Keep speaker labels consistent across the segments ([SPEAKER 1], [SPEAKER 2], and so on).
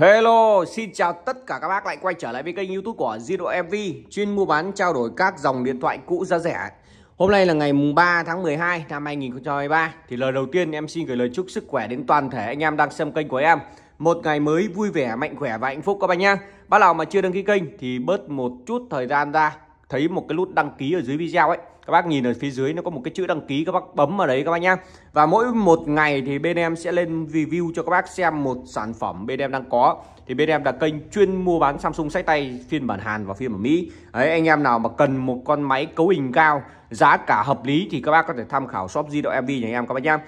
[SPEAKER 1] Hello, xin chào tất cả các bác lại quay trở lại với kênh youtube của Zino MV Chuyên mua bán trao đổi các dòng điện thoại cũ giá rẻ Hôm nay là ngày 3 tháng 12 năm 2023 Thì lời đầu tiên em xin gửi lời chúc sức khỏe đến toàn thể anh em đang xem kênh của em Một ngày mới vui vẻ, mạnh khỏe và hạnh phúc các bạn nhé Bác nào mà chưa đăng ký kênh thì bớt một chút thời gian ra Thấy một cái nút đăng ký ở dưới video ấy các bác nhìn ở phía dưới nó có một cái chữ đăng ký các bác bấm vào đấy các bác nhá và mỗi một ngày thì bên em sẽ lên review cho các bác xem một sản phẩm bên em đang có thì bên em là kênh chuyên mua bán Samsung sách tay phiên bản Hàn và phiên bản Mỹ đấy anh em nào mà cần một con máy cấu hình cao giá cả hợp lý thì các bác có thể tham khảo shop di động MV nhà em các bác nhá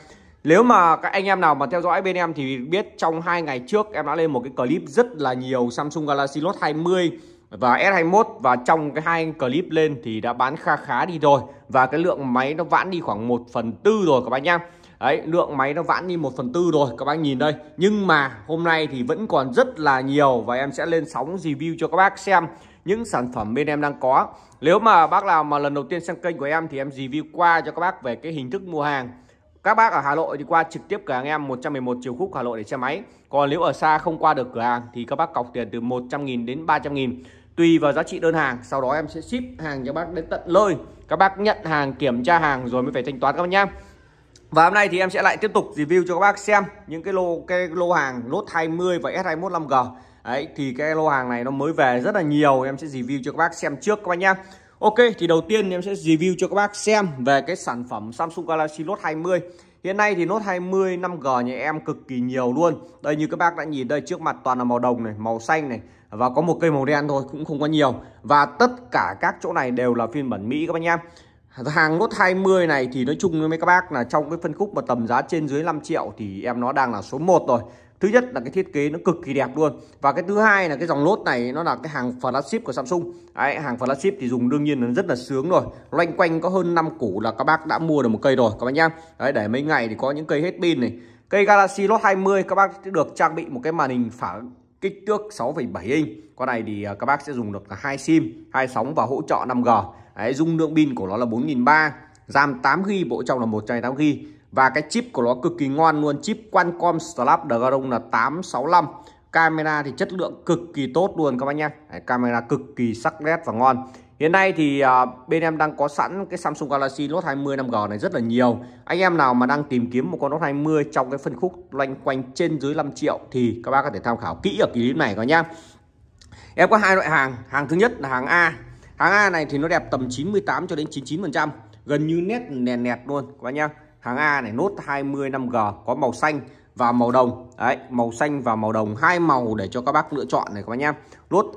[SPEAKER 1] nếu mà các anh em nào mà theo dõi bên em thì biết trong hai ngày trước em đã lên một cái clip rất là nhiều Samsung Galaxy Note 20 và S21 và trong cái hai clip lên thì đã bán kha khá đi rồi và cái lượng máy nó vãn đi khoảng 1 phần tư rồi các bác nhá Đấy, lượng máy nó vãn đi 1 phần tư rồi các bác nhìn đây Nhưng mà hôm nay thì vẫn còn rất là nhiều Và em sẽ lên sóng review cho các bác xem những sản phẩm bên em đang có Nếu mà bác nào mà lần đầu tiên sang kênh của em thì em review qua cho các bác về cái hình thức mua hàng các bác ở Hà Nội thì qua trực tiếp cửa hàng em 111 chiều khúc Hà Nội để xe máy Còn nếu ở xa không qua được cửa hàng thì các bác cọc tiền từ 100.000 đến 300.000 tùy vào giá trị đơn hàng sau đó em sẽ ship hàng cho bác đến tận nơi các bác nhận hàng kiểm tra hàng rồi mới phải thanh toán các bác nhá và hôm nay thì em sẽ lại tiếp tục review cho các bác xem những cái lô cái lô hàng lốt 20 và S21 5G. Đấy thì cái lô hàng này nó mới về rất là nhiều, em sẽ review cho các bác xem trước các bác nhá. Ok thì đầu tiên em sẽ review cho các bác xem về cái sản phẩm Samsung Galaxy Note 20. Hiện nay thì Note 20 5G nhà em cực kỳ nhiều luôn. Đây như các bác đã nhìn đây trước mặt toàn là màu đồng này, màu xanh này, và có một cây màu đen thôi cũng không có nhiều và tất cả các chỗ này đều là phiên bản Mỹ các bác nhá hàng nốt 20 này thì nói chung với mấy các bác là trong cái phân khúc mà tầm giá trên dưới 5 triệu thì em nó đang là số 1 rồi thứ nhất là cái thiết kế nó cực kỳ đẹp luôn và cái thứ hai là cái dòng lốt này nó là cái hàng flagship của Samsung Đấy, hàng flagship thì dùng đương nhiên là rất là sướng rồi loanh quanh có hơn 5 củ là các bác đã mua được một cây rồi các bác nhá Đấy, để mấy ngày thì có những cây hết pin này cây Galaxy Note 20 các bác được trang bị một cái màn hình phản kích thước 6,7 inch con này thì à, các bác sẽ dùng được là hai sim hai sóng và hỗ trợ 5G Đấy, dung lượng pin của nó là 4.300 RAM 8GB bộ trong là 128GB và cái chip của nó cực kỳ ngon luôn chip Qualcomm Snapdragon là 865 camera thì chất lượng cực kỳ tốt luôn các bác nhé camera cực kỳ sắc nét và ngon Hiện nay thì à, bên em đang có sẵn cái Samsung Galaxy Note 20 5G này rất là nhiều. Anh em nào mà đang tìm kiếm một con Note 20 trong cái phân khúc loanh quanh trên dưới 5 triệu thì các bác có thể tham khảo kỹ ở kỳ clip này các nhá. Em có hai loại hàng, hàng thứ nhất là hàng A. Hàng A này thì nó đẹp tầm 98 cho đến 99%, gần như nét nẹt nẹt luôn các bác nhá. Hàng A này Note 20 5G có màu xanh và màu đồng đấy màu xanh và màu đồng hai màu để cho các bác lựa chọn này các bác nhá 20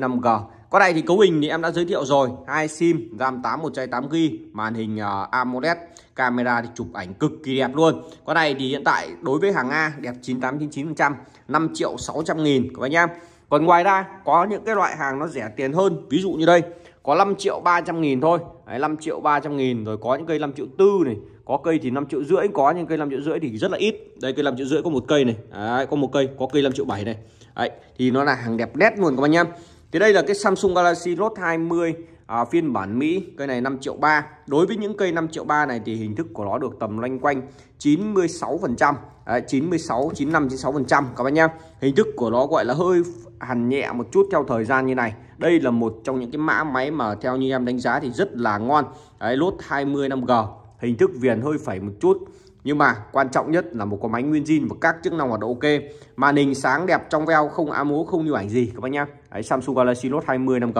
[SPEAKER 1] 25 g con này thì cấu hình thì em đã giới thiệu rồi hai sim ram 8 128 g màn hình à, AMOLED camera thì chụp ảnh cực kỳ đẹp luôn con này thì hiện tại đối với hàng nga đẹp 9899% 5 triệu 600 nghìn các bác nhá còn ngoài ra có những cái loại hàng nó rẻ tiền hơn ví dụ như đây có 5 triệu 300 nghìn thôi Đấy, 5 triệu 300 nghìn rồi có những cây 5 triệu tư này có cây thì 5 triệu rưỡi có những cây 5 triệu rưỡi thì rất là ít đây cây 5 triệu rưỡi có một cây này Đấy, có một cây có cây 5 triệu 7 này Đấy, thì nó là hàng đẹp nét luôn các bạn nhá thì đây là cái Samsung Galaxy Note 20 à, phiên bản Mỹ, cây này 5 triệu 3. Đối với những cây 5 triệu 3 này thì hình thức của nó được tầm loanh quanh 96%, à, 96 95 96% các bạn nhá. Hình thức của nó gọi là hơi hằn nhẹ một chút theo thời gian như này. Đây là một trong những cái mã máy mà theo như em đánh giá thì rất là ngon. Đấy, lốt 20 5G, hình thức viền hơi phẩy một chút nhưng mà quan trọng nhất là một con máy nguyên zin và các chức năng hoạt động ok màn hình sáng đẹp trong veo không ám ố không như ảnh gì các bác nhá đấy, Samsung Galaxy Note 20 5G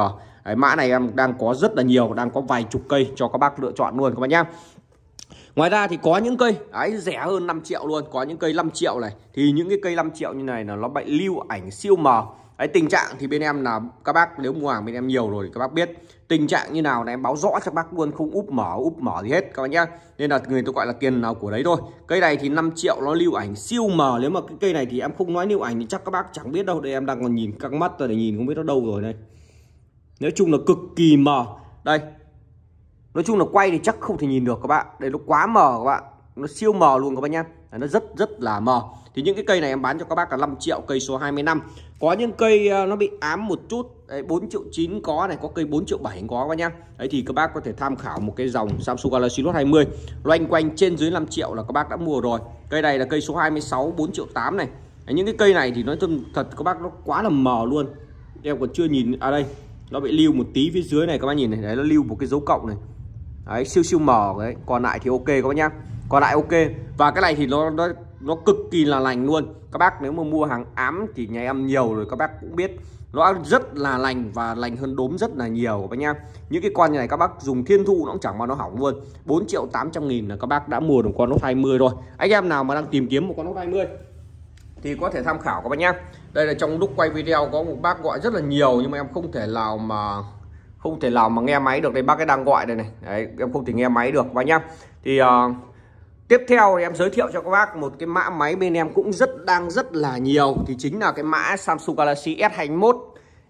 [SPEAKER 1] đấy, mã này em đang có rất là nhiều đang có vài chục cây cho các bác lựa chọn luôn các bác nhá Ngoài ra thì có những cây ấy rẻ hơn 5 triệu luôn Có những cây 5 triệu này Thì những cái cây 5 triệu như này là nó bị lưu ảnh siêu mờ Đấy, tình trạng thì bên em là các bác nếu mua hàng bên em nhiều rồi thì các bác biết tình trạng như nào là em báo rõ cho bác luôn không úp mở úp mở gì hết các bác nhé nên là người tôi gọi là tiền nào của đấy thôi cây này thì 5 triệu nó lưu ảnh siêu mờ nếu mà cái cây này thì em không nói lưu ảnh thì chắc các bác chẳng biết đâu đây em đang còn nhìn căng mắt rồi để nhìn không biết nó đâu rồi đây nói chung là cực kỳ mờ đây nói chung là quay thì chắc không thể nhìn được các bạn đây nó quá mờ các bạn nó siêu mờ luôn các bác nhá nó rất rất là mờ thì những cái cây này em bán cho các bác là 5 triệu cây số 25 có những cây ờ, nó bị ám một chút đấy, 4 triệu 9 có này có cây 4 triệu 7 có các nhá đấy thì các bác có thể tham khảo một cái dòng Samsung Galaxy Note 20 loanh quanh trên dưới 5 triệu là các bác đã mua rồi cây này là cây số 26 4 triệu 8 này đấy, những cái cây này thì nói thật các bác nó quá là mờ luôn em còn chưa nhìn ở à đây nó bị lưu một tí phía dưới này các bác nhìn này đấy nó lưu một cái dấu cộng này đấy siêu siêu mờ đấy còn lại thì ok các bác nhá còn lại ok và cái này thì nó nó nó cực kỳ là lành luôn các bác nếu mà mua hàng ám thì nhà em nhiều rồi các bác cũng biết nó rất là lành và lành hơn đốm rất là nhiều các bác nhá những cái con như này các bác dùng thiên thu nó cũng chẳng bao nó hỏng luôn 4 triệu 800 nghìn là các bác đã mua được con nốt 20 rồi anh em nào mà đang tìm kiếm một con nốt 20 thì có thể tham khảo các bác nhá đây là trong lúc quay video có một bác gọi rất là nhiều nhưng mà em không thể nào mà không thể nào mà nghe máy được đây bác cái đang gọi đây này đấy, em không thể nghe máy được các bác nhá thì uh, Tiếp theo thì em giới thiệu cho các bác một cái mã máy bên em cũng rất đang rất là nhiều thì chính là cái mã Samsung Galaxy S21.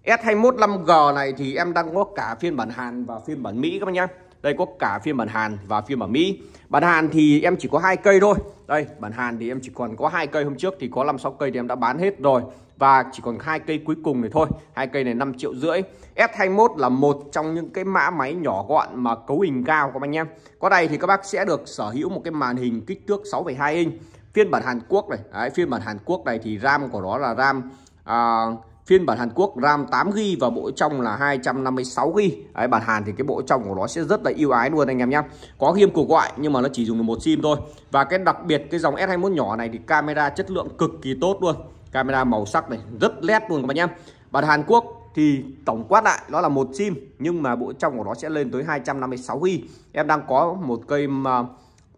[SPEAKER 1] S21 5G này thì em đang có cả phiên bản Hàn và phiên bản Mỹ các bác nhá. Đây có cả phiên bản Hàn và phiên bản Mỹ. Bản Hàn thì em chỉ có hai cây thôi. Đây, bản Hàn thì em chỉ còn có hai cây hôm trước thì có 5 6 cây thì em đã bán hết rồi và chỉ còn hai cây cuối cùng này thôi hai cây này 5 triệu rưỡi S21 là một trong những cái mã máy nhỏ gọn mà cấu hình cao các anh em có đây thì các bác sẽ được sở hữu một cái màn hình kích thước 6,2 inch phiên bản Hàn Quốc này Đấy, phiên bản Hàn Quốc này thì RAM của nó là RAM à, phiên bản Hàn Quốc RAM 8GB và bộ trong là 256GB Đấy, bản Hàn thì cái bộ trong của nó sẽ rất là yêu ái luôn anh em nhé có khiêm cuộc gọi nhưng mà nó chỉ dùng được một sim thôi và cái đặc biệt cái dòng S21 nhỏ này thì camera chất lượng cực kỳ tốt luôn camera màu sắc này rất nét luôn các bạn nhé Bản Hàn Quốc thì tổng quát lại nó là một sim nhưng mà bộ trong của nó sẽ lên tới 256 ghi em đang có một cây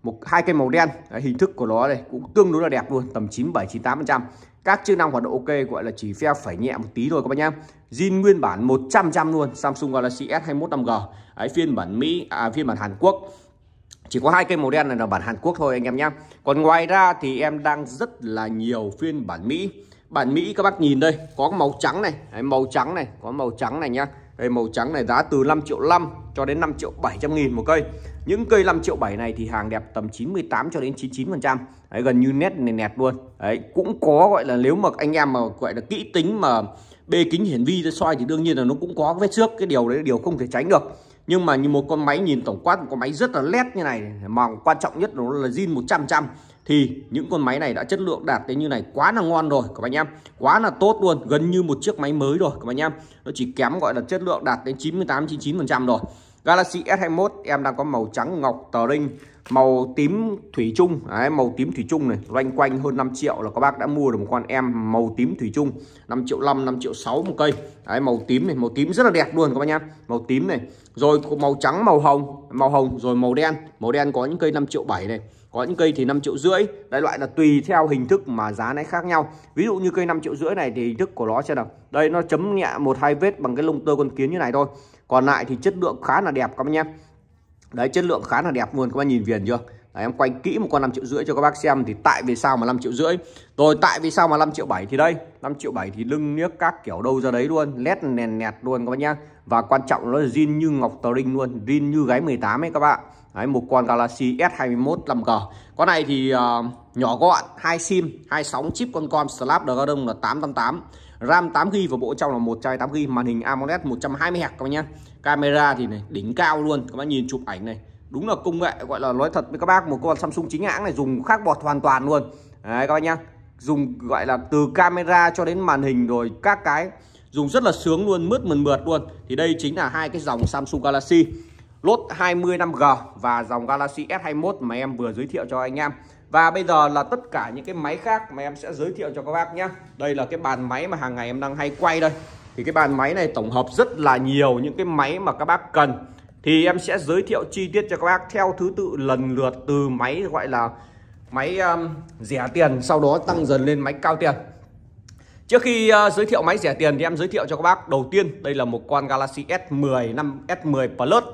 [SPEAKER 1] một hai cây màu đen Đấy, hình thức của nó này cũng tương đối là đẹp luôn tầm 97 98 các chức năng hoạt động ok gọi là chỉ phe phải nhẹ một tí thôi các bạn nhá zin nguyên bản 100 trăm luôn Samsung Galaxy S21 5G Đấy, phiên bản Mỹ à, phiên bản Hàn Quốc chỉ có hai cây màu đen này là bản Hàn Quốc thôi anh em nhé còn ngoài ra thì em đang rất là nhiều phiên bản Mỹ bản Mỹ các bác nhìn đây có màu trắng này đấy, màu trắng này có màu trắng này nhá đây màu trắng này giá từ 5 triệu 5 cho đến 5 triệu 700 nghìn một cây những cây 5 triệu 7 này thì hàng đẹp tầm 98 cho đến 99 phần trăm gần như nét này nẹt luôn đấy cũng có gọi là nếu mà anh em mà gọi là kỹ tính mà bê kính hiển vi ra soi thì đương nhiên là nó cũng có vết xước cái điều đấy là điều không thể tránh được nhưng mà như một con máy nhìn tổng quát một con máy rất là lét như này mà quan trọng nhất nó là zin 100 trăm thì những con máy này đã chất lượng đạt đến như này quá là ngon rồi các bạn em quá là tốt luôn gần như một chiếc máy mới rồi các bạn em nó chỉ kém gọi là chất lượng đạt đến 98 99 rồi Galaxy S21 em đang có màu trắng ngọc tờ rinh màu tím thủy chung đấy, màu tím thủy chung này loanh quanh hơn 5 triệu là các bác đã mua được một con em màu tím thủy chung 5 triệu 5 5 triệu 6 một cây đấy, màu tím này màu tím rất là đẹp luôn các bác nhá màu tím này rồi màu trắng màu hồng màu hồng rồi màu đen màu đen có những cây 5 triệu 7 này có những cây thì 5 triệu rưỡi đại loại là tùy theo hình thức mà giá nó khác nhau ví dụ như cây 5 triệu rưỡi này thì hình thức của nó sẽ là đây nó chấm nhẹ một hai vết bằng cái lông tơ con kiến như này thôi còn lại thì chất lượng khá là đẹp các bác nhé đấy chất lượng khá là đẹp luôn các bác nhìn viền chưa Đấy, em quay kỹ một con 5 triệu rưỡi cho các bác xem thì tại vì sao mà 5 triệu rưỡi rồi tại vì sao mà 5 triệu 7 thì đây 5 triệu 7 thì lưng niếc các kiểu đâu ra đấy luôn nét nền nẹt luôn các bác nhá và quan trọng nó là zin như ngọc tờ linh luôn zin như gái 18 ấy các bạn Đấy, một con Galaxy S21 5G con này thì uh, nhỏ gọn hai sim hai sóng chip con com Snapdragon là 888 RAM 8GB và bộ trong là 128GB màn hình AMOLED 120Hz các bạn nhé camera thì này đỉnh cao luôn các bạn nhìn chụp ảnh này đúng là công nghệ gọi là nói thật với các bác một con Samsung chính hãng này dùng khác bọt hoàn toàn luôn đấy các bạn nhá dùng gọi là từ camera cho đến màn hình rồi các cái dùng rất là sướng luôn mướt mượt mượt luôn thì đây chính là hai cái dòng Samsung Galaxy lốt 20 5G và dòng Galaxy S21 mà em vừa giới thiệu cho anh em. Và bây giờ là tất cả những cái máy khác mà em sẽ giới thiệu cho các bác nhé. Đây là cái bàn máy mà hàng ngày em đang hay quay đây. Thì cái bàn máy này tổng hợp rất là nhiều những cái máy mà các bác cần. Thì em sẽ giới thiệu chi tiết cho các bác theo thứ tự lần lượt từ máy gọi là máy um, rẻ tiền sau đó tăng dần lên máy cao tiền. Trước khi uh, giới thiệu máy rẻ tiền thì em giới thiệu cho các bác đầu tiên đây là một con Galaxy S10 5 S10 Plus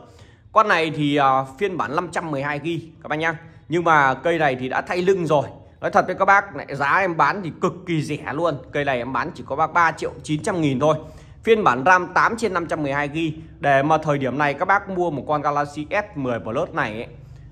[SPEAKER 1] con này thì uh, phiên bản 512GB các bác nhá nhưng mà cây này thì đã thay lưng rồi nói thật với các bác lại giá em bán thì cực kỳ rẻ luôn cây này em bán chỉ có bác 3 triệu 900 nghìn thôi phiên bản RAM 8 trên 512GB để mà thời điểm này các bác mua một con Galaxy S10 Plus này ấy,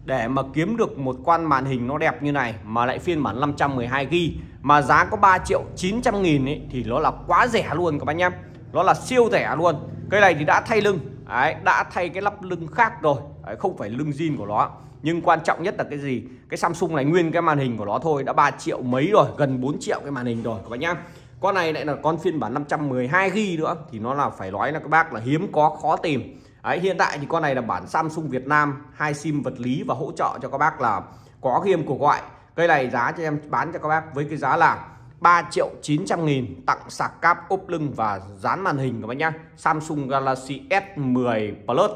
[SPEAKER 1] để mà kiếm được một con màn hình nó đẹp như này mà lại phiên bản 512GB mà giá có 3 triệu 900 nghìn ấy, thì nó là quá rẻ luôn các bác nhé nó là siêu rẻ luôn cây này thì đã thay lưng Đấy, đã thay cái lắp lưng khác rồi Đấy, không phải lưng zin của nó nhưng quan trọng nhất là cái gì cái Samsung này nguyên cái màn hình của nó thôi đã 3 triệu mấy rồi gần 4 triệu cái màn hình rồi các bác nhá con này lại là con phiên bản 512 g nữa thì nó là phải nói là các bác là hiếm có khó tìm Đấy, hiện tại thì con này là bản Samsung Việt Nam hai sim vật lý và hỗ trợ cho các bác là có game cuộc gọi cây này giá cho em bán cho các bác với cái giá là 3 triệu 900 nghìn tặng sạc cáp ốp lưng và dán màn hình các bác nhá Samsung Galaxy S10 Plus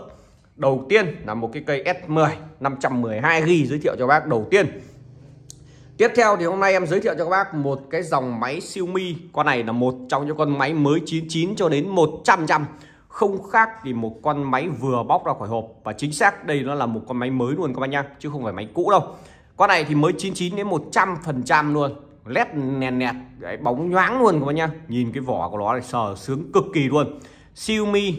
[SPEAKER 1] đầu tiên là một cái cây S10 512 G giới thiệu cho bác đầu tiên Tiếp theo thì hôm nay em giới thiệu cho các bác một cái dòng máy Xiaomi Con này là một trong những con máy mới 99 cho đến 100 trăm Không khác thì một con máy vừa bóc ra khỏi hộp Và chính xác đây nó là một con máy mới luôn các bác nhá Chứ không phải máy cũ đâu Con này thì mới 99 đến 100% luôn led nẹt nẹt đấy, bóng nhoáng luôn các bác nhá nhìn cái vỏ của nó này sờ sướng cực kỳ luôn Xiaomi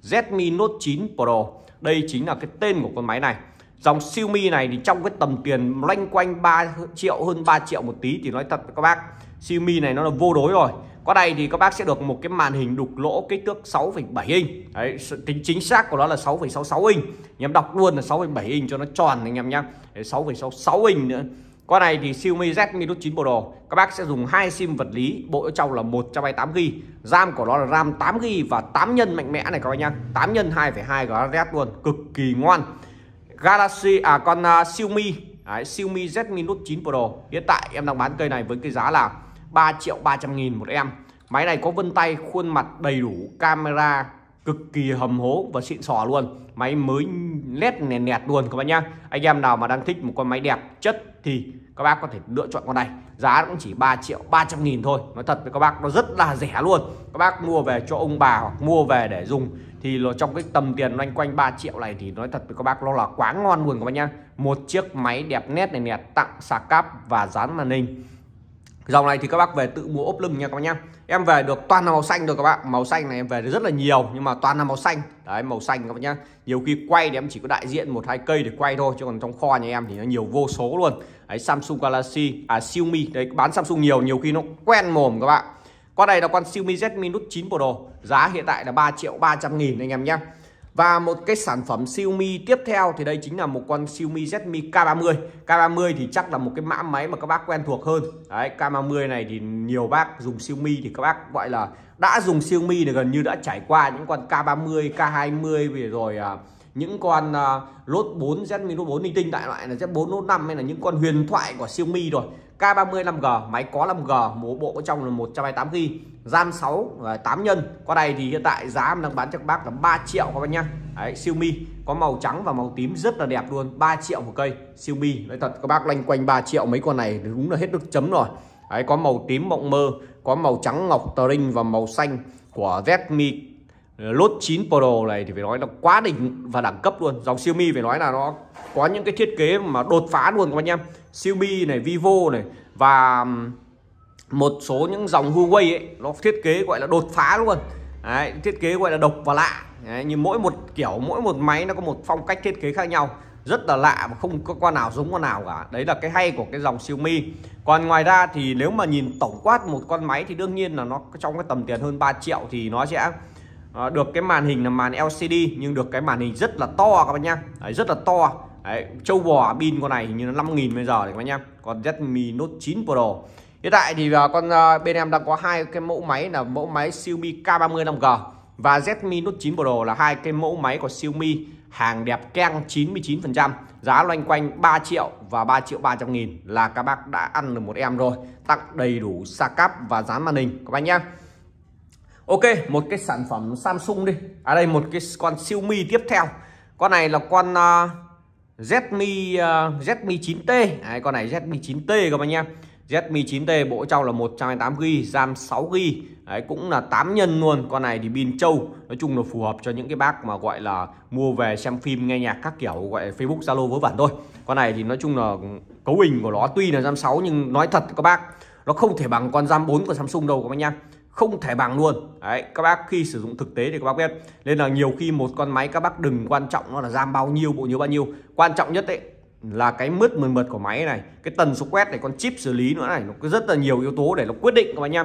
[SPEAKER 1] Redmi Note 9 Pro đây chính là cái tên của con máy này dòng Xiaomi này thì trong cái tầm tiền loanh quanh 3 triệu hơn 3 triệu một tí thì nói thật với các bác Xiaomi này nó là vô đối rồi có đây thì các bác sẽ được một cái màn hình đục lỗ kích thước 6,7 inch đấy tính chính xác của nó là 6,66 inch anh em đọc luôn là 6,7 inch cho nó tròn anh em nhá 6,66 inch nữa con này thì Xiaomi Z Minus 9 Pro các bác sẽ dùng hai sim vật lý bộ ở trong là 128 gb RAM của nó là RAM 8 gb và 8 nhân mạnh mẽ này các bác nhá 8 nhân 2,2 GHz luôn cực kỳ ngoan Galaxy à con uh, Xiaomi Đấy, Xiaomi Z Minus 9 Pro hiện tại em đang bán cây này với cái giá là 3 triệu 300 nghìn một em máy này có vân tay khuôn mặt đầy đủ camera cực kỳ hầm hố và xịn sò luôn máy mới nét nẹt nẹt luôn các bác nhá anh em nào mà đang thích một con máy đẹp chất thì các bác có thể lựa chọn con này giá cũng chỉ 3 triệu 300 nghìn thôi nói thật với các bác nó rất là rẻ luôn các bác mua về cho ông bà hoặc mua về để dùng thì nó trong cái tầm tiền loanh quanh 3 triệu này thì nói thật với các bác nó là quá ngon luôn các bác nhá một chiếc máy đẹp nét này nè tặng sạc cáp và dán màn hình dòng này thì các bác về tự mua ốp lưng nha các bác nhá em về được toàn là màu xanh rồi các bạn màu xanh này em về rất là nhiều nhưng mà toàn là màu xanh đấy màu xanh các bạn nhá nhiều khi quay thì em chỉ có đại diện một hai cây để quay thôi chứ còn trong kho nhà em thì nó nhiều vô số luôn đấy Samsung Galaxy à Xiaomi đấy bán Samsung nhiều nhiều khi nó quen mồm các bạn con này là con Xiaomi Z Minus 9 Pro giá hiện tại là 3 triệu 300 nghìn anh em nhé và một cái sản phẩm Xiaomi tiếp theo thì đây chính là một con Xiaomi Redmi K30. K30 thì chắc là một cái mã máy mà các bác quen thuộc hơn. Đấy, K30 này thì nhiều bác dùng Xiaomi thì các bác gọi là đã dùng Xiaomi thì gần như đã trải qua những con K30, K20 về rồi à, những con uh, lốt 4 Redmi Note 4 linh tinh đại loại là Z4 Note 5 hay là những con huyền thoại của Xiaomi rồi. K30 5G, máy có 5G, một bộ trong là 128GB RAM 6 8 nhân qua đây thì hiện tại giá đang bán cho các bác là 3 triệu các bác nhá Đấy, siêu có màu trắng và màu tím rất là đẹp luôn 3 triệu một cây Xiaomi nói thật các bác loanh quanh 3 triệu mấy con này đúng là hết nước chấm rồi Đấy, có màu tím mộng mơ có màu trắng ngọc tờ và màu xanh của Redmi Lốt ờ, 9 Pro này thì phải nói là quá đỉnh và đẳng cấp luôn Dòng Xiaomi phải nói là nó có những cái thiết kế mà đột phá luôn các anh em Xiaomi này, Vivo này và một số những dòng Huawei ấy nó thiết kế gọi là đột phá luôn Đấy, thiết kế gọi là độc và lạ Đấy, như mỗi một kiểu mỗi một máy nó có một phong cách thiết kế khác nhau rất là lạ mà không có con nào giống con nào cả đấy là cái hay của cái dòng Xiaomi còn ngoài ra thì nếu mà nhìn tổng quát một con máy thì đương nhiên là nó trong cái tầm tiền hơn 3 triệu thì nó sẽ ờ, được cái màn hình là màn LCD nhưng được cái màn hình rất là to các bạn nhá đấy, rất là to đấy, châu bò pin con này hình như nó 5.000 bây giờ đấy các bạn nhá còn Redmi Note 9 Pro hiện tại thì à, con à, bên em đang có hai cái mẫu máy là mẫu máy Xiaomi K30 5G và Redmi Note 9 Pro là hai cái mẫu máy của Xiaomi hàng đẹp keng 99% giá loanh quanh 3 triệu và 3 triệu 300 nghìn là các bác đã ăn được một em rồi tặng đầy đủ sạc cáp và dán màn hình các bác nhé Ok một cái sản phẩm Samsung đi ở à, đây một cái con Xiaomi tiếp theo con này là con uh, Redmi uh, Redmi 9T Đấy, con này Redmi 9T các bạn nhé Redmi 9T bộ trong là 128GB RAM 6GB Đấy, cũng là 8 nhân luôn con này thì pin trâu nói chung là phù hợp cho những cái bác mà gọi là mua về xem phim nghe nhạc các kiểu gọi Facebook Zalo vớ vẩn thôi con này thì nói chung là cấu hình của nó tuy là RAM 6 nhưng nói thật các bác nó không thể bằng con RAM 4 của Samsung đâu các bác nhá không thể bằng luôn đấy các bác khi sử dụng thực tế thì các bác biết nên là nhiều khi một con máy các bác đừng quan trọng nó là RAM bao nhiêu bộ nhớ bao nhiêu quan trọng nhất đấy là cái mứt mượt mượt của máy này cái tần số quét này con chip xử lý nữa này nó có rất là nhiều yếu tố để nó quyết định các bạn nhá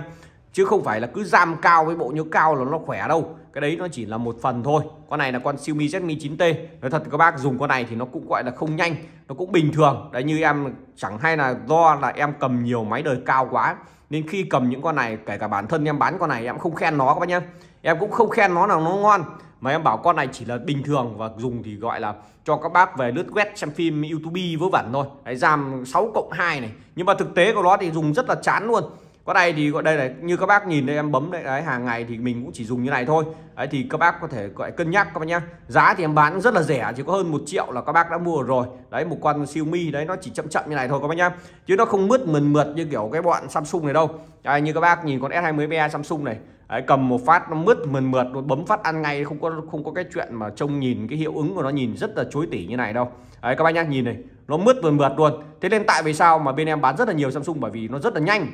[SPEAKER 1] chứ không phải là cứ giam cao với bộ nhớ cao là nó khỏe đâu cái đấy nó chỉ là một phần thôi con này là con Xiaomi Redmi 9T nói thật các bác dùng con này thì nó cũng gọi là không nhanh nó cũng bình thường đấy như em chẳng hay là do là em cầm nhiều máy đời cao quá nên khi cầm những con này kể cả bản thân em bán con này em không khen nó các bác nhá em cũng không khen nó là nó ngon mà em bảo con này chỉ là bình thường và dùng thì gọi là cho các bác về lướt web xem phim youtube vớ vẩn thôi đấy giảm 6 cộng 2 này nhưng mà thực tế của nó thì dùng rất là chán luôn có đây thì gọi đây này như các bác nhìn đây em bấm đây đấy hàng ngày thì mình cũng chỉ dùng như này thôi đấy thì các bác có thể gọi cân nhắc các bác nhá giá thì em bán rất là rẻ chỉ có hơn một triệu là các bác đã mua rồi đấy một con Xiaomi đấy nó chỉ chậm chậm như này thôi các bác nhá chứ nó không mướt mượt mượt như kiểu cái bọn samsung này đâu đấy, như các bác nhìn con s 20 ba e samsung này Đấy, cầm một phát nó mướt mượt mượt nó bấm phát ăn ngay không có không có cái chuyện mà trông nhìn cái hiệu ứng của nó nhìn rất là chối tỉ như này đâu đấy các bác nhá nhìn này nó mướt mượt mượt luôn thế nên tại vì sao mà bên em bán rất là nhiều Samsung bởi vì nó rất là nhanh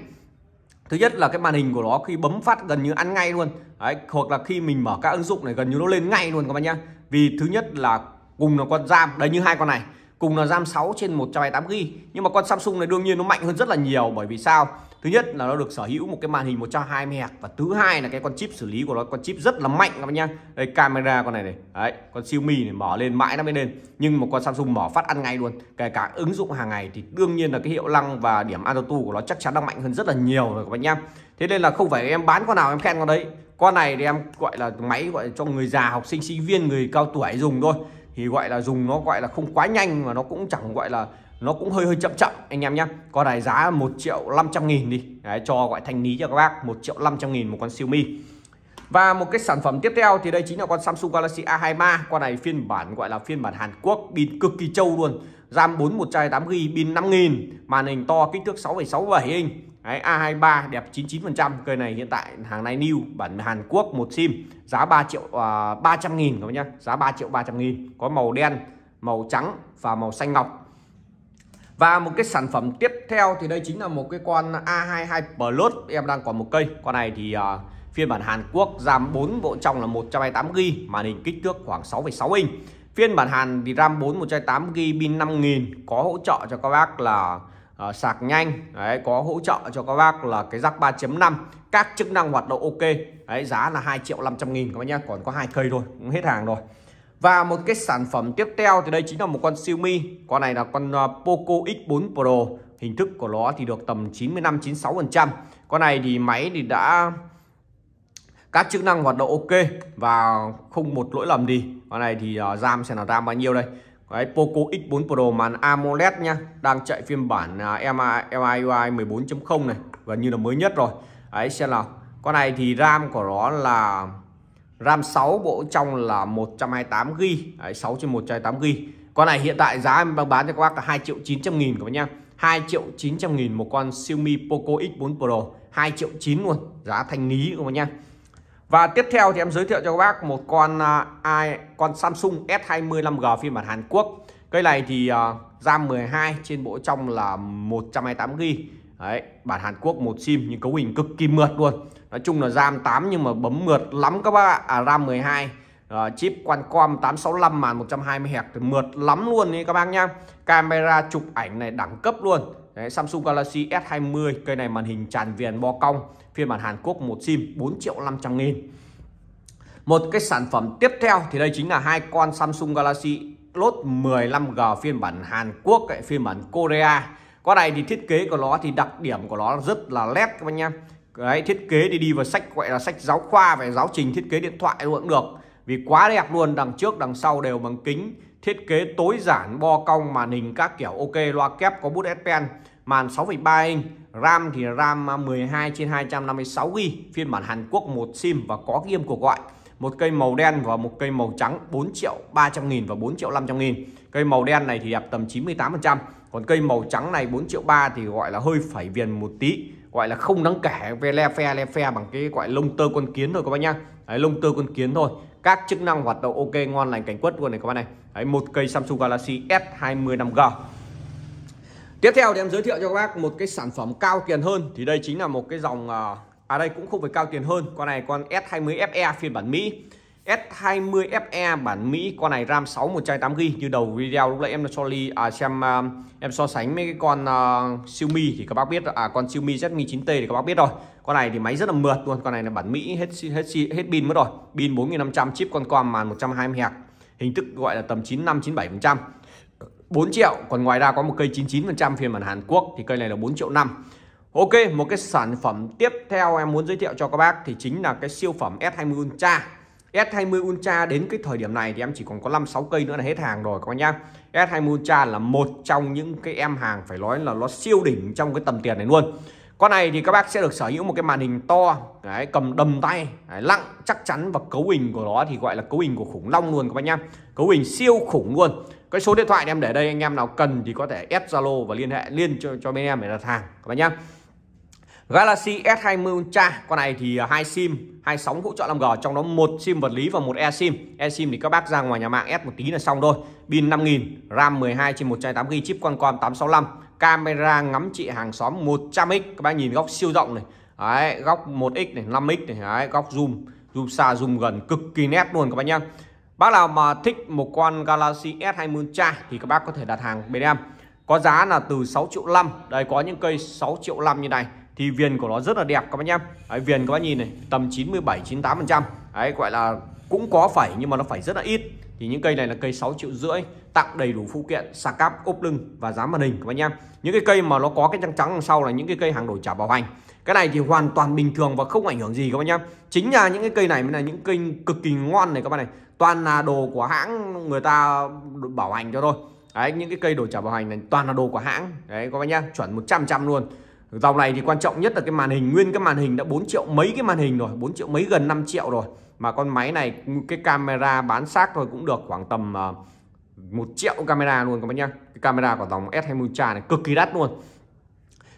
[SPEAKER 1] thứ nhất là cái màn hình của nó khi bấm phát gần như ăn ngay luôn đấy hoặc là khi mình mở các ứng dụng này gần như nó lên ngay luôn các bác nhá vì thứ nhất là cùng là con RAM đấy như hai con này cùng là RAM 6 trên 128 GB nhưng mà con Samsung này đương nhiên nó mạnh hơn rất là nhiều bởi vì sao thứ nhất là nó được sở hữu một cái màn hình 120 Hz và thứ hai là cái con chip xử lý của nó con chip rất là mạnh các bạn nhá đây camera con này này đấy con Xiaomi này mở lên mãi nó mới lên nhưng một con Samsung mở phát ăn ngay luôn kể cả ứng dụng hàng ngày thì đương nhiên là cái hiệu năng và điểm auto của nó chắc chắn là mạnh hơn rất là nhiều rồi các bạn nhá thế nên là không phải em bán con nào em khen con đấy con này thì em gọi là máy gọi cho người già học sinh sinh viên người cao tuổi dùng thôi thì gọi là dùng nó gọi là không quá nhanh mà nó cũng chẳng gọi là nó cũng hơi hơi chậm chậm anh em nhé con này giá 1 triệu 500 nghìn đi Đấy, cho gọi thanh lý cho các bác 1 triệu 500 nghìn một con Xiaomi và một cái sản phẩm tiếp theo thì đây chính là con Samsung Galaxy A23 Con này phiên bản gọi là phiên bản Hàn Quốc Pin cực kỳ trâu luôn RAM 4 128GB pin 5000 Màn hình to kích thước 6,67 inch Đấy, A23 đẹp 99% Cây này hiện tại hàng này new bản Hàn Quốc một sim Giá 3 triệu uh, à, 300 nghìn các bác nhá Giá 3 triệu 300 nghìn Có màu đen, màu trắng và màu xanh ngọc và một cái sản phẩm tiếp theo thì đây chính là một cái con A22 Plus em đang còn một cây con này thì uh, phiên bản Hàn Quốc RAM 4 bộ trong là 128GB màn hình kích thước khoảng 6,6 inch phiên bản Hàn thì RAM 4 128GB pin 5000 có hỗ trợ cho các bác là uh, sạc nhanh đấy, có hỗ trợ cho các bác là cái rắc 3.5 các chức năng hoạt động ok đấy, giá là 2 triệu 500 nghìn các bác nhé còn có hai cây thôi cũng hết hàng rồi và một cái sản phẩm tiếp theo thì đây chính là một con Xiaomi. Con này là con ờ, Poco X4 Pro. Hình thức của nó thì được tầm 95 96%. Con này thì máy thì đã các chức năng hoạt động ok và không một lỗi lầm gì. Con này thì ờ, RAM sẽ là RAM bao nhiêu đây? cái Poco X4 Pro màn AMOLED nha Đang chạy phiên bản ờ, MIUI 14.0 này Gần như là mới nhất rồi Đấy, xem nào Con này thì RAM của nó là RAM 6 bộ trong là 128 GB, Đấy, 6 trên 128 GB. Con này hiện tại giá em đang bán cho các bác là 2 triệu 900 nghìn các bác nhá. 2 triệu 900 nghìn một con Xiaomi Poco X4 Pro, 2 triệu 9 luôn, giá thanh lý các bác nhá. Và tiếp theo thì em giới thiệu cho các bác một con à, ai con Samsung S20 5G phiên bản Hàn Quốc. Cây này thì uh, RAM 12 trên bộ trong là 128 GB Đấy, bản Hàn Quốc một sim nhưng cấu hình cực kỳ mượt luôn. Nói chung là RAM 8 nhưng mà bấm mượt lắm các bác ạ. À, RAM 12 uh, ờ, chip Qualcomm 865 màn 120Hz thì mượt lắm luôn đi các bác nhá. Camera chụp ảnh này đẳng cấp luôn. Đấy, Samsung Galaxy S20 cây này màn hình tràn viền bo cong phiên bản Hàn Quốc một sim 4 triệu 500 nghìn một cái sản phẩm tiếp theo thì đây chính là hai con Samsung Galaxy Note 15G phiên bản Hàn Quốc phiên bản Korea con này thì thiết kế của nó thì đặc điểm của nó rất là nét các anh em đấy thiết kế thì đi vào sách gọi là sách giáo khoa về giáo trình thiết kế điện thoại luôn cũng được vì quá đẹp luôn đằng trước đằng sau đều bằng kính thiết kế tối giản bo cong màn hình các kiểu ok loa kép có bút S Pen màn 6,3 inch RAM thì RAM 12 trên 256 GB phiên bản Hàn Quốc một sim và có ghi âm cuộc gọi một cây màu đen và một cây màu trắng 4 triệu 300 nghìn và 4 triệu 500 nghìn cây màu đen này thì đẹp tầm 98 còn cây màu trắng này 4 triệu ba thì gọi là hơi phẩy viền một tí gọi là không đáng kể về le phe le phe bằng cái gọi lông tơ con kiến rồi các bác nhá đấy, lông tơ con kiến thôi các chức năng hoạt động ok ngon lành cảnh quất luôn này các bác này đấy, một cây Samsung Galaxy S20 5G tiếp theo thì em giới thiệu cho các bác một cái sản phẩm cao tiền hơn thì đây chính là một cái dòng à, à đây cũng không phải cao tiền hơn con này con S20 FE phiên bản Mỹ S20FE bản Mỹ con này RAM 6 128GB như đầu video lúc nãy em cho ly à, xem à, em so sánh mấy cái con à, Xiaomi thì các bác biết à con Xiaomi Redmi 9T thì các bác biết rồi con này thì máy rất là mượt luôn con này là bản Mỹ hết hết hết pin mất rồi pin 4500 chip con con màn 120 Hz hình thức gọi là tầm 95 97% 4 triệu còn ngoài ra có một cây 99% phiên bản Hàn Quốc thì cây này là 4 triệu năm Ok một cái sản phẩm tiếp theo em muốn giới thiệu cho các bác thì chính là cái siêu phẩm S20 Ultra S20 Ultra đến cái thời điểm này thì em chỉ còn có 5-6 cây nữa là hết hàng rồi các anh nhá S20 Ultra là một trong những cái em hàng phải nói là nó siêu đỉnh trong cái tầm tiền này luôn con này thì các bác sẽ được sở hữu một cái màn hình to đấy, cầm đầm tay đấy, lặng chắc chắn và cấu hình của nó thì gọi là cấu hình của khủng long luôn các bác nhá cấu hình siêu khủng luôn cái số điện thoại em để đây anh em nào cần thì có thể ép zalo và liên hệ liên cho cho bên em để đặt hàng các bác nhá Galaxy S20 Ultra con này thì à, hai sim hai sóng hỗ trợ 5G trong đó một sim vật lý và một e sim e sim thì các bác ra ngoài nhà mạng ép một tí là xong thôi pin 5000 RAM 12 trên 128 g chip Qualcomm 865 camera ngắm trị hàng xóm 100x các bác nhìn góc siêu rộng này Đấy, góc 1x này 5x này Đấy, góc zoom zoom xa zoom gần cực kỳ nét luôn các bác nhá bác nào mà thích một con Galaxy S20 Ultra thì các bác có thể đặt hàng bên em có giá là từ 6 triệu 5 đây có những cây 6 triệu 5 như này thì viền của nó rất là đẹp các bác nhá đấy, viền các bác nhìn này tầm 97 98 phần trăm đấy gọi là cũng có phải nhưng mà nó phải rất là ít thì những cây này là cây 6 triệu rưỡi tặng đầy đủ phụ kiện sạc cáp ốp lưng và giá màn hình các bác nhá những cái cây mà nó có cái trắng trắng đằng sau là những cái cây hàng đổi trả bảo hành cái này thì hoàn toàn bình thường và không ảnh hưởng gì các bác nhá chính là những cái cây này mới là những cây cực kỳ ngon này các bác này toàn là đồ của hãng người ta bảo hành cho thôi đấy những cái cây đổi trả bảo hành này toàn là đồ của hãng đấy các bác nhá chuẩn 100 trăm luôn Dòng này thì quan trọng nhất là cái màn hình nguyên cái màn hình đã 4 triệu mấy cái màn hình rồi 4 triệu mấy gần 5 triệu rồi mà con máy này cái camera bán xác thôi cũng được khoảng tầm uh, ờ, 1 triệu camera luôn các bác nhá cái camera của dòng S20 Ultra này cực kỳ đắt luôn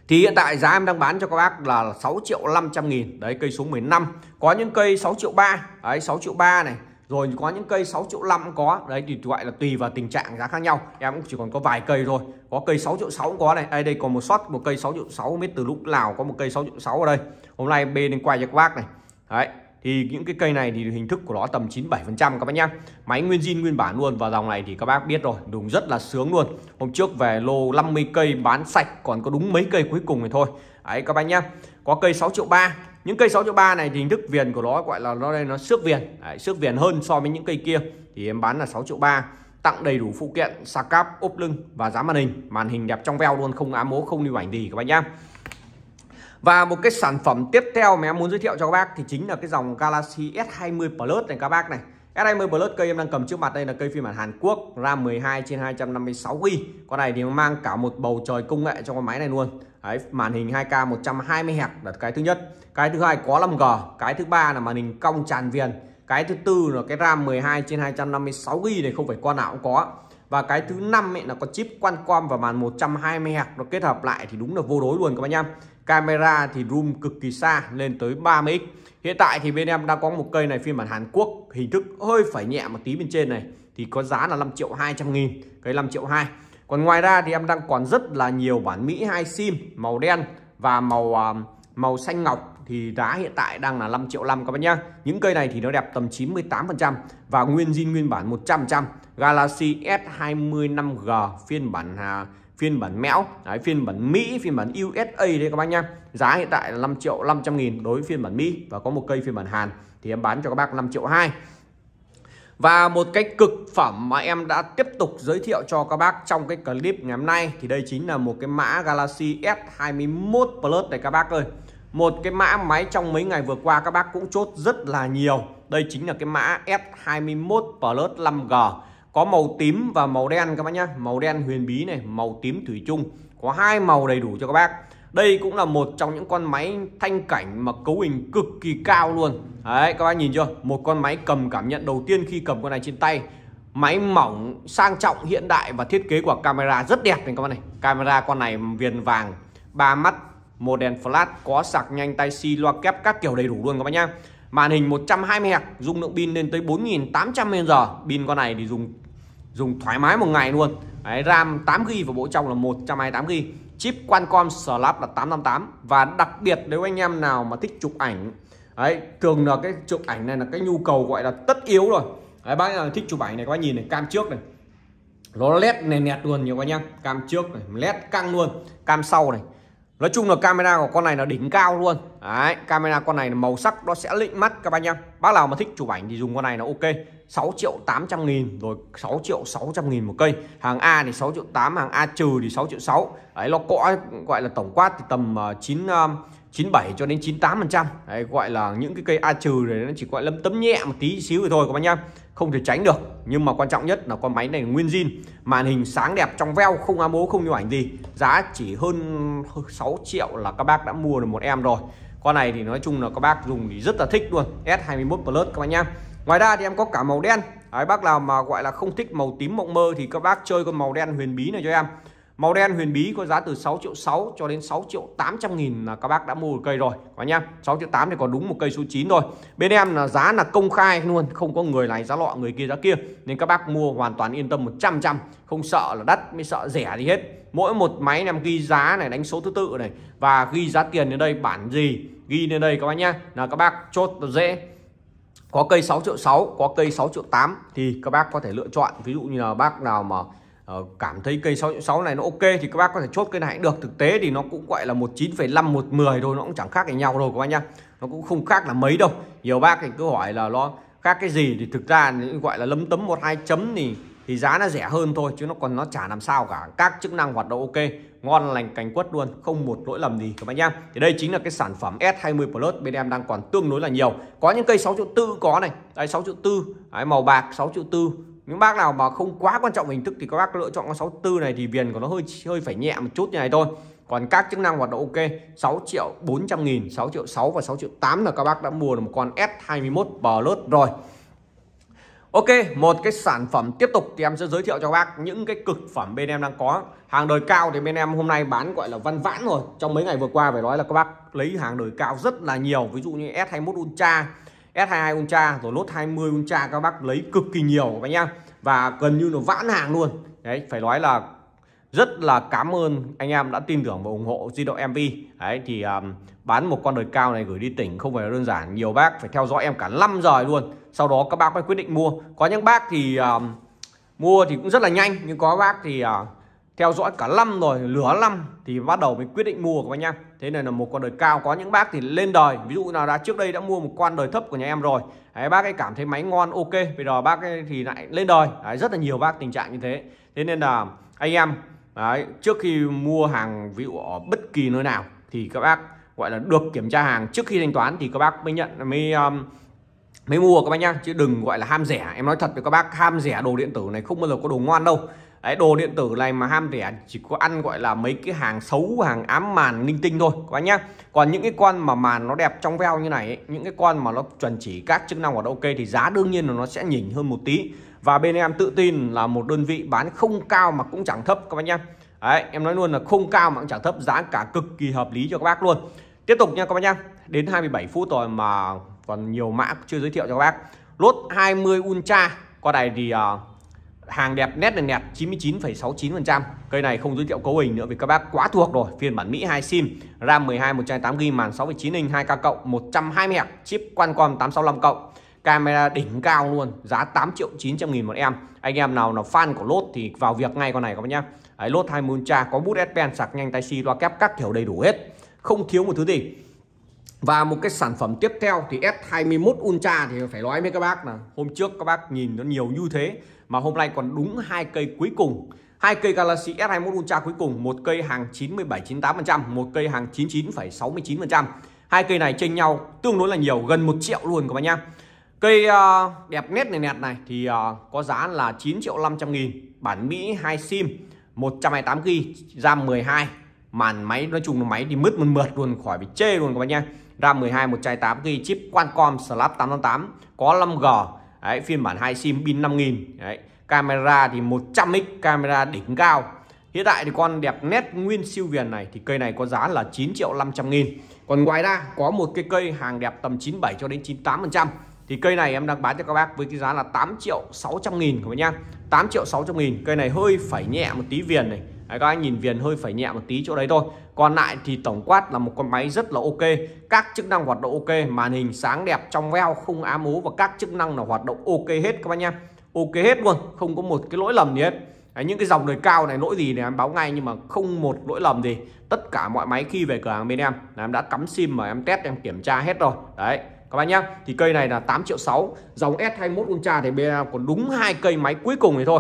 [SPEAKER 1] thì hiện tại giá em đang bán cho các bác là 6 triệu 500 nghìn đấy cây số 15 có những cây 6 triệu 3 đấy 6 triệu 3 này rồi có những cây 6 triệu 5 cũng có đấy thì gọi là tùy vào tình trạng giá khác nhau em cũng chỉ còn có vài cây thôi có cây 6 triệu 6 cũng có này đây đây còn một sót một cây 6 triệu 6 biết từ lúc nào có một cây 6 triệu 6 ở đây hôm nay bê lên quay cho các bác này đấy thì những cái cây này thì hình thức của nó tầm 97 phần trăm các bác nhá máy nguyên zin nguyên bản luôn và dòng này thì các bác biết rồi đúng rất là sướng luôn hôm trước về lô 50 cây bán sạch còn có đúng mấy cây cuối cùng thì thôi ấy các bác nhá có cây 6 triệu ba những cây 6 triệu 3 này thì hình thức viền của nó gọi là nó đây nó xước viền Đấy, xước viền hơn so với những cây kia thì em bán là 6 triệu 3 tặng đầy đủ phụ kiện sạc cáp ốp lưng và giá màn hình màn hình đẹp trong veo luôn không ám mố không lưu ảnh gì các bác nhá và một cái sản phẩm tiếp theo mà em muốn giới thiệu cho các bác thì chính là cái dòng Galaxy S20 Plus này các bác này S20 Plus cây em đang cầm trước mặt đây là cây phiên bản Hàn Quốc RAM 12 trên 256 g con này thì mang cả một bầu trời công nghệ trong con máy này luôn Đấy, màn hình 2K 120Hz là cái thứ nhất cái thứ hai có 5G cái thứ ba là màn hình cong tràn viền cái thứ tư là cái RAM 12 trên 256 GB này không phải con nào cũng có và cái thứ năm ấy là có chip Qualcomm và màn 120 Hz nó kết hợp lại thì đúng là vô đối luôn các bạn nhá camera thì zoom cực kỳ xa lên tới 30x hiện tại thì bên em đang có một cây này phiên bản Hàn Quốc hình thức hơi phải nhẹ một tí bên trên này thì có giá là 5 triệu 200 nghìn cái 5 triệu 2 còn ngoài ra thì em đang còn rất là nhiều bản Mỹ hai sim màu đen và màu à, màu xanh ngọc thì giá hiện tại đang là 5 triệu 5 các bác nhá những cây này thì nó đẹp tầm 98% và nguyên zin nguyên bản 100% Galaxy S25G phiên bản à, phiên bản mẽo đấy, phiên bản Mỹ phiên bản USA đấy các bác nhá giá hiện tại là 5 triệu 500 nghìn đối với phiên bản Mỹ và có một cây phiên bản Hàn thì em bán cho các bác 5 triệu 2 và một cái cực phẩm mà em đã tiếp tục giới thiệu cho các bác trong cái clip ngày hôm nay thì đây chính là một cái mã Galaxy S21 Plus này các bác ơi một cái mã máy trong mấy ngày vừa qua các bác cũng chốt rất là nhiều đây chính là cái mã S21 Plus 5G có màu tím và màu đen các bác nhá màu đen huyền bí này màu tím thủy chung có hai màu đầy đủ cho các bác đây cũng là một trong những con máy thanh cảnh mà cấu hình cực kỳ cao luôn đấy các bác nhìn chưa một con máy cầm cảm nhận đầu tiên khi cầm con này trên tay máy mỏng sang trọng hiện đại và thiết kế của camera rất đẹp này các bác này camera con này viền vàng ba mắt một đèn flash có sạc nhanh tai xi loa kép các kiểu đầy đủ luôn các bác nhá màn hình 120 Hz dung lượng pin lên tới 4.800 mAh pin con này thì dùng dùng thoải mái một ngày luôn Đấy, RAM 8GB và bộ trong là 128GB chip Qualcomm Snap là 888 và đặc biệt nếu anh em nào mà thích chụp ảnh Đấy, thường là cái chụp ảnh này là cái nhu cầu gọi là tất yếu rồi Đấy, bác nào thích chụp ảnh này các bác nhìn này cam trước này nó led nền nẹt luôn nhiều quá nhá cam trước này led căng luôn cam sau này nói chung là camera của con này là đỉnh cao luôn đấy camera con này màu sắc nó sẽ lịnh mắt các bạn nhá bác nào mà thích chụp ảnh thì dùng con này là ok 6 triệu 800 nghìn rồi 6 triệu 600 nghìn một cây hàng A thì 6 triệu 8 hàng A trừ thì 6 triệu 6 đấy nó cõi gọi là tổng quát thì tầm 9 à, 97 cho đến 98% Đấy, gọi là những cái cây A trừ này nó chỉ gọi lâm tấm nhẹ một tí xíu thôi các bạn nhá không thể tránh được nhưng mà quan trọng nhất là con máy này nguyên zin màn hình sáng đẹp trong veo không ám bố, không như ảnh gì giá chỉ hơn 6 triệu là các bác đã mua được một em rồi con này thì nói chung là các bác dùng thì rất là thích luôn S21 Plus các bạn nhá ngoài ra thì em có cả màu đen Đấy, bác nào mà gọi là không thích màu tím mộng mơ thì các bác chơi con màu đen huyền bí này cho em Màu đen huyền bí có giá từ 6 triệu 6 cho đến 6 triệu 800 nghìn là các bác đã mua một cây rồi các nhá. 6 triệu 8 thì còn đúng một cây số 9 thôi. Bên em là giá là công khai luôn, không có người này giá lọ, người kia giá kia. Nên các bác mua hoàn toàn yên tâm 100 trăm không sợ là đắt mới sợ rẻ gì hết. Mỗi một máy em ghi giá này, đánh số thứ tự này và ghi giá tiền đến đây bản gì, ghi lên đây các bác nhá. Là các bác chốt dễ có cây 6 triệu 6 có cây 6 triệu 8 thì các bác có thể lựa chọn ví dụ như là bác nào mà Ờ, cảm thấy cây 66 này nó ok thì các bác có thể chốt cái này được thực tế thì nó cũng gọi là một 9,5 một 10 thôi nó cũng chẳng khác gì nhau đâu các bác nhá nó cũng không khác là mấy đâu nhiều bác thì cứ hỏi là nó khác cái gì thì thực ra gọi là lấm tấm một hai chấm thì thì giá nó rẻ hơn thôi chứ nó còn nó chả làm sao cả các chức năng hoạt động ok ngon lành cành quất luôn không một lỗi lầm gì các bác nhá thì đây chính là cái sản phẩm S20 Plus bên em đang còn tương đối là nhiều có những cây 6 triệu tư có này đây 6 triệu tư màu bạc 6 triệu tư những bác nào mà không quá quan trọng hình thức thì các bác lựa chọn con 64 này thì viền của nó hơi hơi phải nhẹ một chút như này thôi còn các chức năng hoạt động ok 6 triệu 400 nghìn 6 triệu 6 và 6 triệu 8 là các bác đã mua được một con S21 Plus rồi Ok, một cái sản phẩm tiếp tục thì em sẽ giới thiệu cho các bác những cái cực phẩm bên em đang có. Hàng đời cao thì bên em hôm nay bán gọi là văn vãn rồi. Trong mấy ngày vừa qua phải nói là các bác lấy hàng đời cao rất là nhiều. Ví dụ như S21 Ultra, S22 Ultra rồi Note 20 Ultra các bác lấy cực kỳ nhiều các anh em và gần như là vãn hàng luôn đấy phải nói là rất là cảm ơn anh em đã tin tưởng và ủng hộ di động MV đấy thì um, bán một con đời cao này gửi đi tỉnh không phải đơn giản nhiều bác phải theo dõi em cả 5 giờ luôn sau đó các bác mới quyết định mua có những bác thì um, mua thì cũng rất là nhanh nhưng có bác thì uh, theo dõi cả năm rồi lửa năm thì bắt đầu mới quyết định mua các anh em thế này là một con đời cao có những bác thì lên đời ví dụ nào đã trước đây đã mua một con đời thấp của nhà em rồi đấy, bác ấy cảm thấy máy ngon ok bây giờ bác ấy thì lại lên đời đấy, rất là nhiều bác tình trạng như thế thế nên là anh em đấy, trước khi mua hàng ví dụ ở bất kỳ nơi nào thì các bác gọi là được kiểm tra hàng trước khi thanh toán thì các bác mới nhận mới um, mới mua các bác nhá chứ đừng gọi là ham rẻ em nói thật với các bác ham rẻ đồ điện tử này không bao giờ có đồ ngon đâu Đấy, đồ điện tử này mà ham rẻ chỉ có ăn gọi là mấy cái hàng xấu hàng ám màn linh tinh thôi các bác nhá còn những cái con mà màn nó đẹp trong veo như này ấy, những cái con mà nó chuẩn chỉ các chức năng hoạt ok thì giá đương nhiên là nó sẽ nhỉnh hơn một tí và bên em tự tin là một đơn vị bán không cao mà cũng chẳng thấp các bác nhá Đấy, em nói luôn là không cao mà cũng chẳng thấp giá cả cực kỳ hợp lý cho các bác luôn tiếp tục nha các bác nhá đến 27 phút rồi mà còn nhiều mã chưa giới thiệu cho các bác lốt 20 ultra con này thì uh, hàng đẹp nét là nét 99,69% cây này không giới thiệu cấu hình nữa vì các bác quá thuộc rồi phiên bản Mỹ 2 sim RAM 12 128GB màn 6,9 inch 2K cộng 120Hz chip Qualcomm 865 cộng camera đỉnh cao luôn giá 8 triệu 900 nghìn một em anh em nào là fan của lốt thì vào việc ngay con này các bác nhá Đấy, lốt 20 ultra có bút S-Pen sạc nhanh tay si loa kép các kiểu đầy đủ hết không thiếu một thứ gì và một cái sản phẩm tiếp theo thì S21 Ultra thì phải nói với các bác là hôm trước các bác nhìn nó nhiều như thế mà hôm nay còn đúng hai cây cuối cùng hai cây Galaxy S21 Ultra cuối cùng một cây hàng 97,98%, một cây hàng 99,69% hai cây này chênh nhau tương đối là nhiều gần một triệu luôn các bạn nhá cây uh, đẹp nét này nét này thì uh, có giá là 9 triệu 500 nghìn bản Mỹ 2 sim 128 GB RAM 12 màn máy nói chung là máy thì mượt mượt luôn khỏi bị chê luôn các bạn nhá RAM 12 128 GB chip Qualcomm Snapdragon 888 có 5G Đấy, phiên bản 2 sim pin 5000 Đấy, camera thì 100x camera đỉnh cao hiện tại thì con đẹp nét nguyên siêu viền này thì cây này có giá là 9 triệu 500 nghìn còn ngoài ra có một cái cây hàng đẹp tầm 97 cho đến 98 phần trăm thì cây này em đang bán cho các bác với cái giá là 8 triệu 600 nghìn các bác nhá 8 triệu 600 nghìn cây này hơi phải nhẹ một tí viền này đấy, các anh nhìn viền hơi phải nhẹ một tí chỗ đấy thôi còn lại thì tổng quát là một con máy rất là ok các chức năng hoạt động ok màn hình sáng đẹp trong veo không ám ố và các chức năng là hoạt động ok hết các bác nhá ok hết luôn không có một cái lỗi lầm gì hết Đấy, những cái dòng đời cao này lỗi gì thì em báo ngay nhưng mà không một lỗi lầm gì tất cả mọi máy khi về cửa hàng bên em là em đã cắm sim mà em test em kiểm tra hết rồi đấy các bạn nhá thì cây này là 8 triệu 6 dòng S21 Ultra thì bên em còn đúng hai cây máy cuối cùng này thôi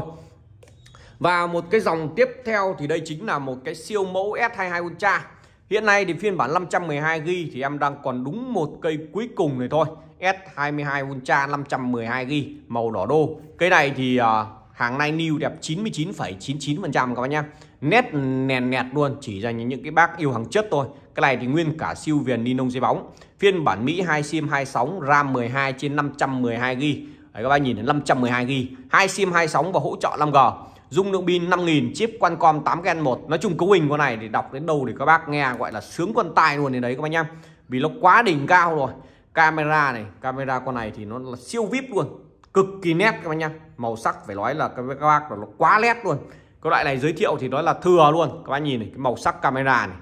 [SPEAKER 1] và một cái dòng tiếp theo thì đây chính là một cái siêu mẫu S22 Ultra Hiện nay thì phiên bản 512GB thì em đang còn đúng một cây cuối cùng này thôi S22 Ultra 512GB màu đỏ đô cây này thì à, hàng nay new đẹp 99,99% các bác nhá Nét nền nẹt luôn chỉ dành cho những cái bác yêu hàng chất thôi Cái này thì nguyên cả siêu viền ni lông dây bóng Phiên bản Mỹ 2 SIM 2 sóng RAM 12 trên 512GB Đấy các bác nhìn đến 512GB 2 SIM 2 sóng và hỗ trợ 5G dung lượng pin 5000 chip Qualcomm 8 Gen 1 nói chung cấu hình con này thì đọc đến đâu thì các bác nghe gọi là sướng quân tai luôn đến đấy các bác nhá vì nó quá đỉnh cao rồi camera này camera con này thì nó là siêu vip luôn cực kỳ nét các bác nhá màu sắc phải nói là các bác là nó quá nét luôn cái loại này giới thiệu thì nói là thừa luôn các bác nhìn này cái màu sắc camera này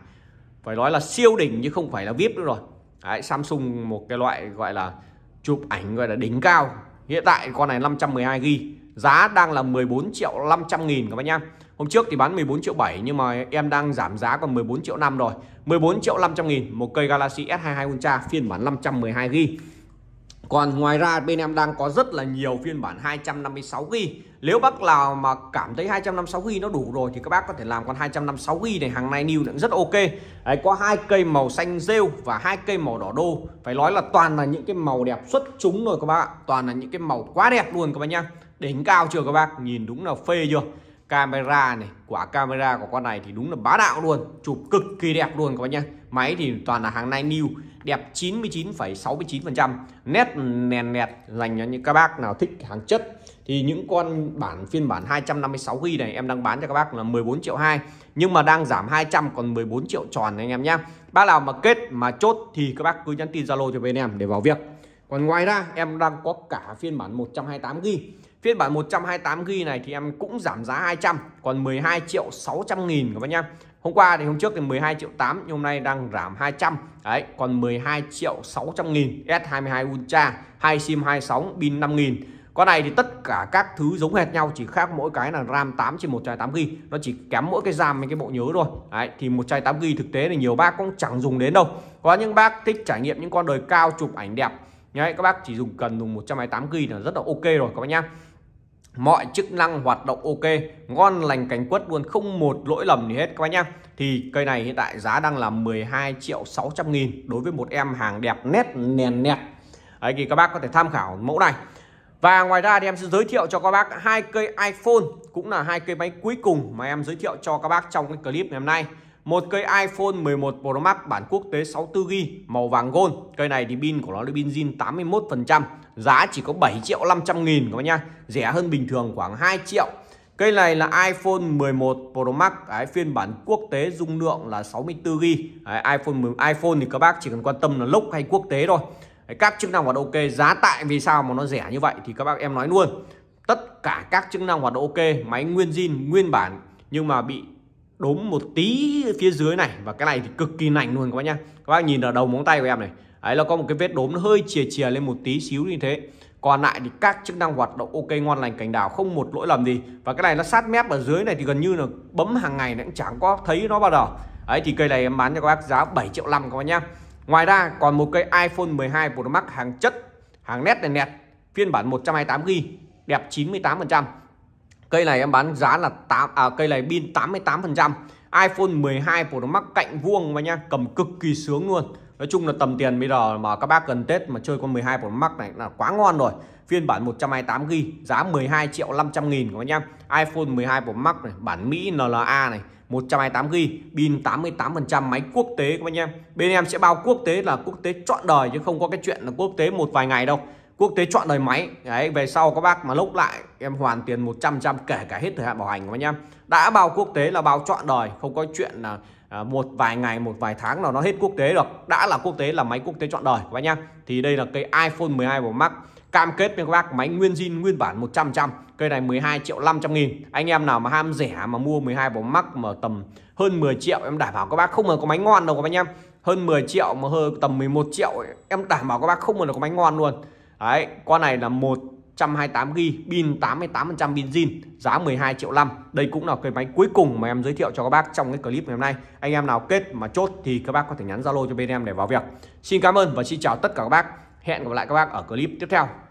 [SPEAKER 1] phải nói là siêu đỉnh chứ không phải là vip nữa rồi đấy, Samsung một cái loại gọi là chụp ảnh gọi là đỉnh cao hiện tại con này 512 g Giá đang là 14 triệu 500 nghìn các bác nhá Hôm trước thì bán 14 triệu 7 nhưng mà em đang giảm giá còn 14 triệu 5 rồi 14 triệu 500 nghìn một cây Galaxy S22 Ultra phiên bản 512GB còn ngoài ra bên em đang có rất là nhiều phiên bản 256GB Nếu bác nào mà cảm thấy 256GB nó đủ rồi thì các bác có thể làm con 256GB này hàng này new cũng rất ok Đấy, Có hai cây màu xanh rêu và hai cây màu đỏ đô Phải nói là toàn là những cái màu đẹp xuất chúng rồi các bác ạ Toàn là những cái màu quá đẹp luôn các bác nhá đánh cao chưa các bác nhìn đúng là phê chưa camera này quả camera của con này thì đúng là bá đạo luôn chụp cực kỳ đẹp luôn các bác nhá máy thì toàn là hàng nine new đẹp 99,69% nét nền nẹt dành cho những các bác nào thích hàng chất thì những con bản phiên bản 256GB này em đang bán cho các bác là 14 triệu 2 nhưng mà đang giảm 200 còn 14 triệu tròn này anh em nhé bác nào mà kết mà chốt thì các bác cứ nhắn tin Zalo cho bên em để vào việc còn ngoài ra em đang có cả phiên bản 128GB Phiên bản 128GB này thì em cũng giảm giá 200 còn 12 triệu 600 nghìn các bác nhá. Hôm qua thì hôm trước thì 12 triệu 8 nhưng hôm nay đang giảm 200 đấy còn 12 triệu 600 nghìn S22 Ultra hai sim 2 sóng pin 5 nghìn con này thì tất cả các thứ giống hệt nhau chỉ khác mỗi cái là RAM 8 trên 128 GB nó chỉ kém mỗi cái RAM với cái bộ nhớ thôi đấy thì 128 GB thực tế thì nhiều bác cũng chẳng dùng đến đâu có những bác thích trải nghiệm những con đời cao chụp ảnh đẹp Đấy, các bác chỉ dùng cần dùng 128 GB là rất là ok rồi các bác nhá mọi chức năng hoạt động ok ngon lành cánh quất luôn không một lỗi lầm gì hết các bác nhá thì cây này hiện tại giá đang là 12 triệu 600 nghìn đối với một em hàng đẹp nét nền nẹt ấy thì các bác có thể tham khảo mẫu này và ngoài ra thì em sẽ giới thiệu cho các bác hai cây iPhone cũng là hai cây máy cuối cùng mà em giới thiệu cho các bác trong cái clip ngày hôm nay một cây iPhone 11 Pro Max bản quốc tế 64GB màu vàng gold cây này thì pin của nó là pin zin 81% giá chỉ có 7 triệu 500 nghìn các bác nhá rẻ hơn bình thường khoảng 2 triệu Cây này là iPhone 11 Pro Max đấy, phiên bản quốc tế dung lượng là 64GB đấy, iPhone iPhone thì các bác chỉ cần quan tâm là lốc hay quốc tế thôi đấy, các chức năng hoạt động ok giá tại vì sao mà nó rẻ như vậy thì các bác em nói luôn tất cả các chức năng hoạt động ok máy nguyên zin nguyên bản nhưng mà bị đốm một tí phía dưới này và cái này thì cực kỳ nảnh luôn các bác nhá các bác nhìn ở đầu móng tay của em này ấy là có một cái vết đốm nó hơi chìa chìa lên một tí xíu như thế còn lại thì các chức năng hoạt động ok ngon lành cảnh đảo không một lỗi lầm gì và cái này nó sát mép ở dưới này thì gần như là bấm hàng ngày nó cũng chẳng có thấy nó bao giờ ấy thì cây này em bán cho các bác giá 7 triệu năm các bác nhá ngoài ra còn một cây iPhone 12 Pro Max hàng chất hàng nét này nét, phiên bản 128 g đẹp 98% cây này em bán giá là 8 à, cây này pin 88% iPhone 12 Pro Max cạnh vuông mà nha cầm cực kỳ sướng luôn Nói chung là tầm tiền bây giờ mà các bác cần Tết mà chơi con 12 Pro Max này là quá ngon rồi Phiên bản 128GB giá 12 triệu 500 nghìn các bác nhá iPhone 12 Pro Max này, bản Mỹ NLA này 128GB, pin 88% máy quốc tế các bác nhá Bên em sẽ bao quốc tế là quốc tế trọn đời chứ không có cái chuyện là quốc tế một vài ngày đâu quốc tế chọn đời máy đấy về sau các bác mà lúc lại em hoàn tiền 100 trăm kể cả hết thời hạn bảo hành của anh em đã bao quốc tế là bao chọn đời không có chuyện là à, một vài ngày một vài tháng nào nó hết quốc tế được đã là quốc tế là máy quốc tế chọn đời các bác nhá thì đây là cây iPhone 12 Pro Max cam kết với các bác máy nguyên zin nguyên bản 100 trăm cây này 12 triệu 500 nghìn anh em nào mà ham rẻ mà mua 12 Pro Max mà tầm hơn 10 triệu em đảm bảo các bác không mà có máy ngon đâu các anh em. hơn 10 triệu mà hơi tầm 11 triệu em đảm bảo các bác không mà có máy ngon luôn Đấy, con này là 128GB, pin 88% pin zin, giá 12 triệu 5. Đây cũng là cái máy cuối cùng mà em giới thiệu cho các bác trong cái clip ngày hôm nay. Anh em nào kết mà chốt thì các bác có thể nhắn Zalo cho bên em để vào việc. Xin cảm ơn và xin chào tất cả các bác. Hẹn gặp lại các bác ở clip tiếp theo.